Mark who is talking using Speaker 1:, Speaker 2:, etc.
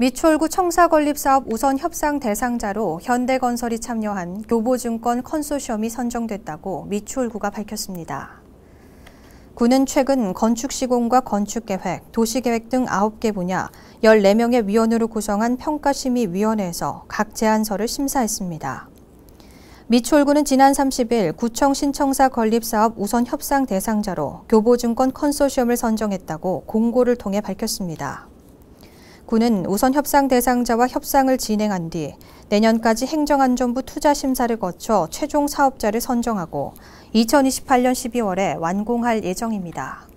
Speaker 1: 미추홀구 청사건립사업 우선 협상 대상자로 현대건설이 참여한 교보증권 컨소시엄이 선정됐다고 미추홀구가 밝혔습니다. 구는 최근 건축시공과 건축계획, 도시계획 등 9개 분야 14명의 위원으로 구성한 평가심의위원회에서 각 제안서를 심사했습니다. 미추홀구는 지난 30일 구청 신청사 건립사업 우선 협상 대상자로 교보증권 컨소시엄을 선정했다고 공고를 통해 밝혔습니다. 군은 우선 협상 대상자와 협상을 진행한 뒤 내년까지 행정안전부 투자 심사를 거쳐 최종 사업자를 선정하고 2028년 12월에 완공할 예정입니다.